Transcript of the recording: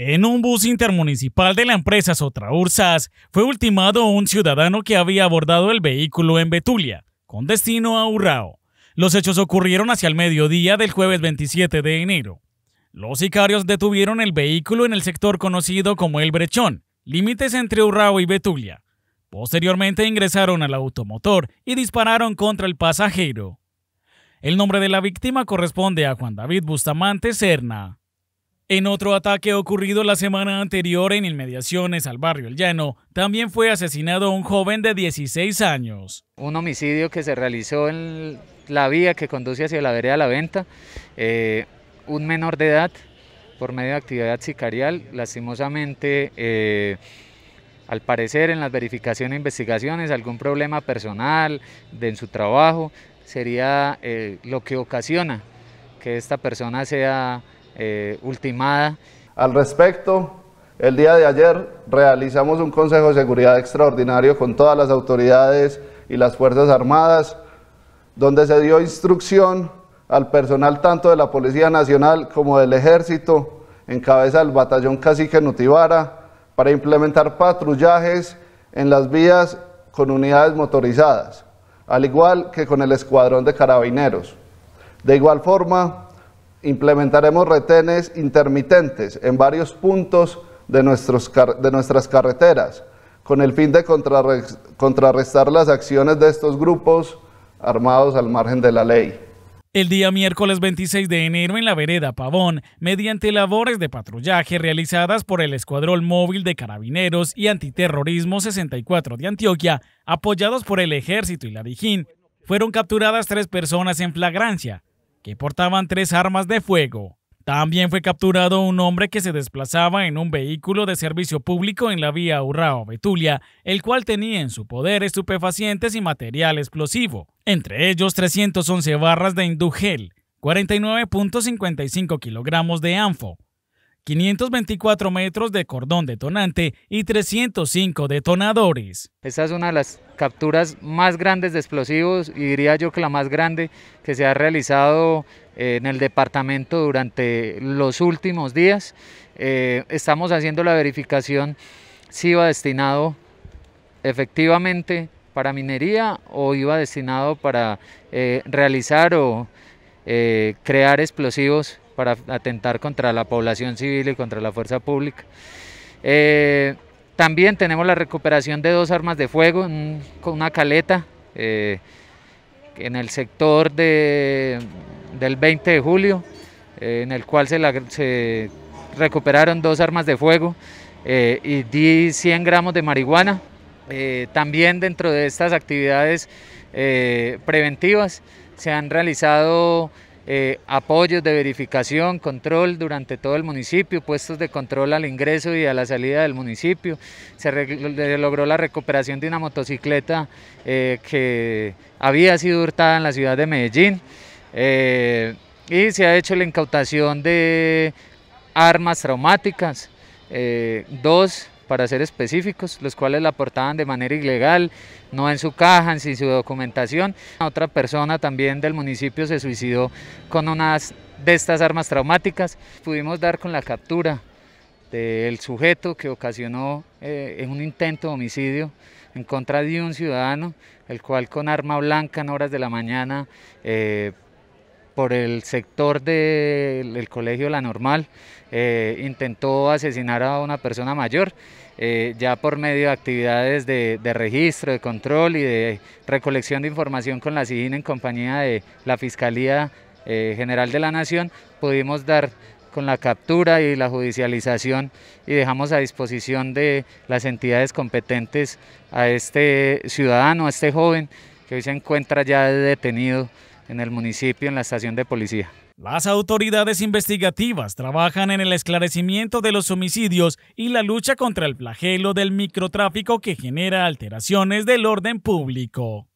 En un bus intermunicipal de la empresa Sotraursas fue ultimado un ciudadano que había abordado el vehículo en Betulia, con destino a Urrao. Los hechos ocurrieron hacia el mediodía del jueves 27 de enero. Los sicarios detuvieron el vehículo en el sector conocido como El Brechón, límites entre Urrao y Betulia. Posteriormente ingresaron al automotor y dispararon contra el pasajero. El nombre de la víctima corresponde a Juan David Bustamante Serna. En otro ataque ocurrido la semana anterior en inmediaciones al barrio El Llano, también fue asesinado un joven de 16 años. Un homicidio que se realizó en la vía que conduce hacia la vereda La Venta. Eh, un menor de edad, por medio de actividad sicarial, lastimosamente... Eh, al parecer en las verificaciones e investigaciones algún problema personal de en su trabajo sería eh, lo que ocasiona que esta persona sea eh, ultimada. Al respecto, el día de ayer realizamos un Consejo de Seguridad extraordinario con todas las autoridades y las Fuerzas Armadas, donde se dio instrucción al personal tanto de la Policía Nacional como del Ejército, en cabeza del Batallón Cacique Nutibara, para implementar patrullajes en las vías con unidades motorizadas, al igual que con el Escuadrón de Carabineros. De igual forma, implementaremos retenes intermitentes en varios puntos de, nuestras carreteras, con el fin de contrarrestar las acciones de estos grupos armados al margen de la ley. El día miércoles 26 de enero en la vereda Pavón, mediante labores de patrullaje realizadas por el Escuadrón Móvil de Carabineros y Antiterrorismo 64 de Antioquia, apoyados por el Ejército y la Dijín, fueron capturadas tres personas en flagrancia, portaban tres armas de fuego. También fue capturado un hombre que se desplazaba en un vehículo de servicio público en la vía Urrao-Betulia, el cual tenía en su poder estupefacientes y material explosivo, entre ellos 311 barras de Indugel, 49.55 kilogramos de anfo, 524 metros de cordón detonante y 305 detonadores. Esta es una de las capturas más grandes de explosivos y diría yo que la más grande que se ha realizado eh, en el departamento durante los últimos días. Eh, estamos haciendo la verificación si iba destinado efectivamente para minería o iba destinado para eh, realizar o crear explosivos para atentar contra la población civil y contra la fuerza pública. Eh, también tenemos la recuperación de dos armas de fuego, con una caleta eh, en el sector del 20 de julio, eh, en el cual se, recuperaron dos armas de fuego y 100 gramos de marihuana. también dentro de estas actividades preventivas se han realizado eh, apoyos de verificación, control durante todo el municipio, puestos de control al ingreso y a la salida del municipio. Se, logró la recuperación de una motocicleta eh, que había sido hurtada en la ciudad de Medellín eh, y se ha hecho la incautación de armas traumáticas, dos para ser específicos, los cuales la portaban de manera ilegal, no en su caja, sin su documentación. Otra persona también del municipio se suicidó con unas de estas armas traumáticas. Pudimos dar con la captura del sujeto que ocasionó eh, un intento de homicidio en contra de un ciudadano, el cual con arma blanca en horas de la mañana eh, por el sector del colegio La Normal, eh, intentó asesinar a una persona mayor, eh, ya por medio de actividades de, registro, de control y de recolección de información con la CIGIN en compañía de la Fiscalía eh, General de la Nación, pudimos dar con la captura y la judicialización y dejamos a disposición de las entidades competentes a este ciudadano, a este joven que hoy se encuentra ya detenido en el municipio, en la estación de policía. Las autoridades investigativas trabajan en el esclarecimiento de los homicidios y la lucha contra el flagelo del microtráfico que genera alteraciones del orden público.